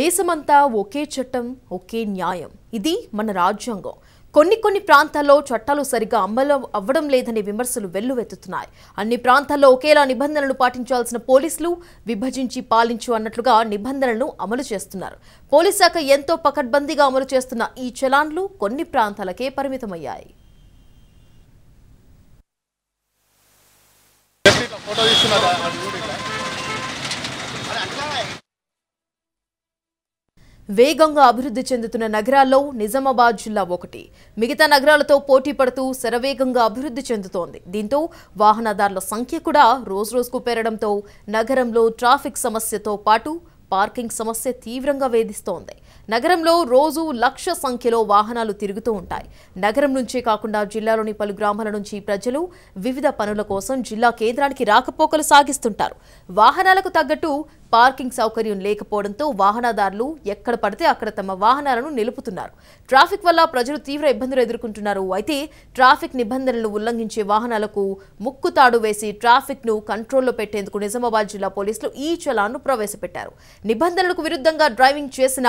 దేశమంతా ఒకే చట్టం ఒకే న్యాయం ఇది మన రాజ్యాంగం కొన్ని కొన్ని ప్రాంతాల్లో చట్టాలు సరిగా అమలు అవ్వడం లేదనే విమర్శలు వెల్లువెత్తుతున్నాయి అన్ని ప్రాంతాల్లో ఒకేలా నిబంధనలు పాటించాల్సిన పోలీసులు విభజించి పాలించు అన్నట్లుగా నిబంధనలను అమలు చేస్తున్నారు పోలీస్ శాఖ ఎంతో పకడ్బందీగా అమలు చేస్తున్న ఈ చలాన్లు కొన్ని ప్రాంతాలకే పరిమితమయ్యాయి ఫోటో వేగంగా అభివృద్ధి చెందుతున్న నగరాల్లో నిజామాబాద్ జిల్లా ఒకటి మిగతా నగరాలతో పోటీ పడుతూ శరవేగంగా అభివృద్ధి చెందుతోంది దీంతో వాహనదారుల సంఖ్య కూడా రోజురోజుకు పెరగడంతో నగరంలో ట్రాఫిక్ సమస్యతో పాటు పార్కింగ్ సమస్య తీవ్రంగా వేధిస్తోంది నగరంలో రోజు లక్ష సంఖ్యలో వాహనాలు తిరుగుతూ ఉంటాయి నగరం నుంచే కాకుండా జిల్లాలోని పలు గ్రామాల నుంచి ప్రజలు వివిధ పనుల కోసం జిల్లా కేంద్రానికి రాకపోకలు సాగిస్తుంటారు వాహనాలకు తగ్గట్టు పార్కింగ్ సౌకర్యం లేకపోవడంతో వాహనదారులు ఎక్కడ పడితే అక్కడ తమ వాహనాలను నిలుపుతున్నారు ట్రాఫిక్ వల్ల ప్రజలు తీవ్ర ఇబ్బందులు ఎదుర్కొంటున్నారు అయితే ట్రాఫిక్ నిబంధనలు ఉల్లంఘించే వాహనాలకు ముక్కుతాడు వేసి ట్రాఫిక్ను కంట్రోల్లో పెట్టేందుకు నిజామాబాద్ జిల్లా పోలీసులు ఈ చలాన్ను ప్రవేశపెట్టారు నిబంధనలకు విరుద్ధంగా డ్రైవింగ్ చేసిన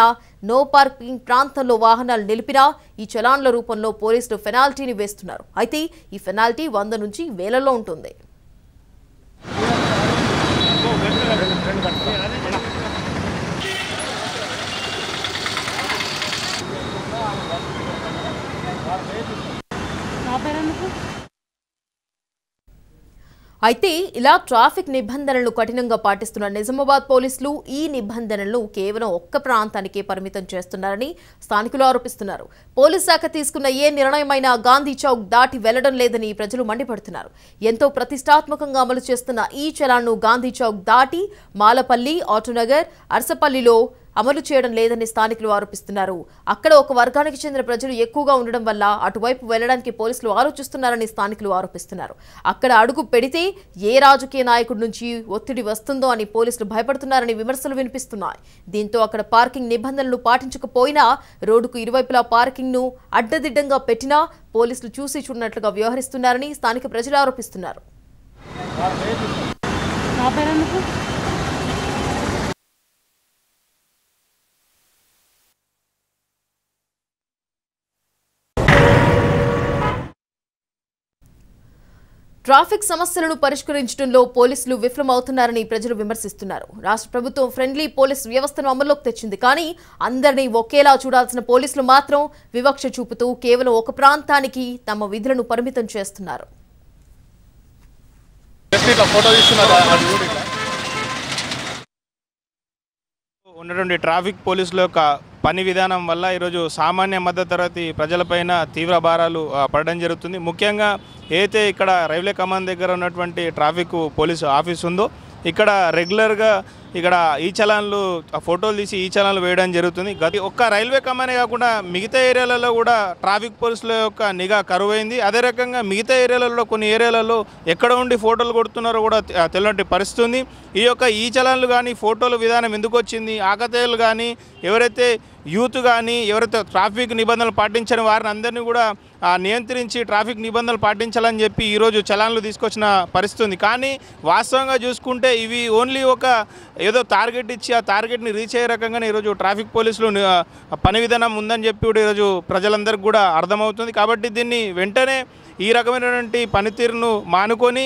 నో పార్కింగ్ ప్రాంతంలో వాహనాలు నిలిపినా ఈ చలాన్ల రూపంలో పోలీసులు ఫెనాల్టీని వేస్తున్నారు అయితే ఈ ఫెనాల్టీ వంద నుంచి వేలలో ఉంటుంది అయితే ఇలా ట్రాఫిక్ నిబంధనలను కఠినంగా పాటిస్తున్న నిజామాబాద్ పోలీసులు ఈ నిబంధనలను కేవలం ఒక్క ప్రాంతానికే పరిమితం చేస్తున్నారని స్థానికులు ఆరోపిస్తున్నారు పోలీస్ శాఖ తీసుకున్న ఏ నిర్ణయమైనా గాంధీ చౌక్ దాటి వెళ్లడం లేదని ప్రజలు మండిపడుతున్నారు ఎంతో ప్రతిష్టాత్మకంగా అమలు చేస్తున్న ఈ చలాన్ను గాంధీ చౌక్ దాటి మాలపల్లి ఆటోనగర్ అర్సపల్లిలో అమలు చేయడం లేదని స్థానికులు ఆరోపిస్తున్నారు అక్కడ ఒక వర్గానికి చెందిన ప్రజలు ఎక్కువగా ఉండడం వల్ల అటువైపు వెళ్లడానికి పోలీసులు ఆలోచిస్తున్నారని స్థానికులు ఆరోపిస్తున్నారు అక్కడ అడుగు పెడితే ఏ రాజకీయ నాయకుడి నుంచి ఒత్తిడి వస్తుందో అని పోలీసులు భయపడుతున్నారని విమర్శలు వినిపిస్తున్నాయి దీంతో అక్కడ పార్కింగ్ నిబంధనలు పాటించకపోయినా రోడ్డుకు ఇరువైపులా పార్కింగ్ను అడ్డదిడ్డంగా పెట్టినా పోలీసులు చూసి చూడనట్లుగా వ్యవహరిస్తున్నారని స్థానిక ప్రజలు ఆరోపిస్తున్నారు ట్రాఫిక్ సమస్యలను పరిష్కరించడంలో పోలీసులు విఫలమవుతున్నారని ప్రజలు విమర్శిస్తున్నారు రాష్ట్ర ప్రభుత్వం ఫ్రెండ్లీ పోలీస్ వ్యవస్థను అమల్లోకి తెచ్చింది కానీ అందరినీ ఒకేలా చూడాల్సిన పోలీసులు మాత్రం వివక్ష చూపుతూ కేవలం ఒక ప్రాంతానికి తమ విధులను పరిమితం చేస్తున్నారు ఉన్నటువంటి ట్రాఫిక్ పోలీసుల యొక్క పని విధానం వల్ల ఈరోజు సామాన్య తరగతి ప్రజలపైన తీవ్ర భారాలు పడడం జరుగుతుంది ముఖ్యంగా అయితే ఇక్కడ రైల్వే కమాండ్ దగ్గర ఉన్నటువంటి ట్రాఫిక్ పోలీసు ఆఫీస్ ఉందో ఇక్కడ రెగ్యులర్గా ఇక్కడ ఈ చలాన్లు ఫోటోలు తీసి ఈ చలాన్లు వేయడం జరుగుతుంది గత ఒక్క రైల్వే కమ్మనే కాకుండా మిగతా ఏరియాలలో కూడా ట్రాఫిక్ పోలీసుల యొక్క నిఘా కరువైంది అదే రకంగా మిగతా ఏరియాలలో కొన్ని ఏరియాలలో ఎక్కడ ఉండి ఫోటోలు కొడుతున్నారో కూడా తెలియటి పరిస్థితుంది ఈ యొక్క ఈ చలాన్లు కానీ ఫోటోలు విధానం ఎందుకు వచ్చింది ఆకతేయులు కానీ ఎవరైతే యూత్ కానీ ఎవరైతే ట్రాఫిక్ నిబంధనలు పాటించని వారిని అందరినీ కూడా నియంత్రించి ట్రాఫిక్ నిబంధనలు పాటించాలని చెప్పి ఈరోజు చలాన్లు తీసుకొచ్చిన పరిస్థితి ఉంది కానీ వాస్తవంగా చూసుకుంటే ఇవి ఓన్లీ ఒక ఏదో టార్గెట్ ఇచ్చి ఆ టార్గెట్ని రీచ్ అయ్యే రకంగానే ఈరోజు ట్రాఫిక్ పోలీసులు పని విధానం ఉందని చెప్పి కూడా ఈరోజు ప్రజలందరికీ కూడా అర్థమవుతుంది కాబట్టి దీన్ని వెంటనే ఈ రకమైనటువంటి పనితీరును మానుకొని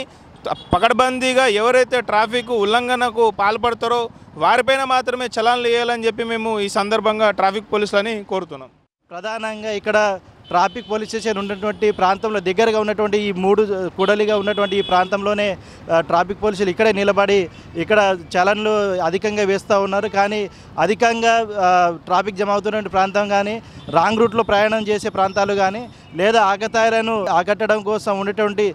పకడ్బందీగా ఎవరైతే ట్రాఫిక్ ఉల్లంఘనకు పాల్పడతారో వారిపైన మాత్రమే చలాన్లు వేయాలని చెప్పి మేము ఈ సందర్భంగా ట్రాఫిక్ పోలీసులని కోరుతున్నాం ప్రధానంగా ఇక్కడ ట్రాఫిక్ పోలీస్ స్టేషన్ ఉన్నటువంటి ప్రాంతంలో దగ్గరగా ఉన్నటువంటి ఈ మూడు కూడలిగా ఉన్నటువంటి ఈ ప్రాంతంలోనే ట్రాఫిక్ పోలీసులు ఇక్కడే నిలబడి ఇక్కడ చలన్లు అధికంగా వేస్తూ ఉన్నారు కానీ అధికంగా ట్రాఫిక్ జమ అవుతున్నటువంటి ప్రాంతం కానీ రాంగ్ రూట్లో ప్రయాణం చేసే ప్రాంతాలు కానీ లేదా ఆగతాయిలను ఆకట్టడం కోసం ఉండేటువంటి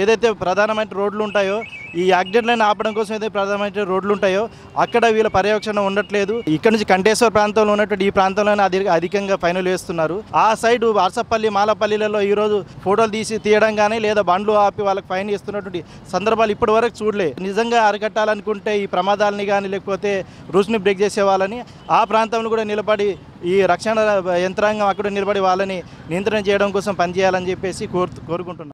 ఏదైతే ప్రధానమైన రోడ్లు ఉంటాయో ఈ లైన్ ఆపడం కోసం ఏదైతే ప్రధానమైన రోడ్లు ఉంటాయో అక్కడ వీళ్ళ పర్యవేక్షణ ఉండట్లేదు ఇక్కడ నుంచి కంటేశ్వర ప్రాంతంలో ఉన్నటువంటి ఈ ప్రాంతంలోనే అధిక అధికంగా ఫైనల్ వేస్తున్నారు ఆ సైడ్ వారసపల్లి మాలపల్లిలలో ఈరోజు ఫోటోలు తీసి తీయడం కానీ లేదా బండ్లు ఆపి వాళ్ళకి ఫైన్ ఇస్తున్నటువంటి సందర్భాలు ఇప్పటి వరకు చూడలే నిజంగా అరికట్టాలనుకుంటే ఈ ప్రమాదాలని కానీ లేకపోతే రూల్స్ని బ్రేక్ చేసేవాళ్ళని ఆ ప్రాంతంలో కూడా నిలబడి ఈ రక్షణ యంత్రాంగం అక్కడ నిలబడి వాళ్ళని నియంత్రణ చేయడం కోసం పనిచేయాలని చెప్పేసి కోరుకుంటున్నాను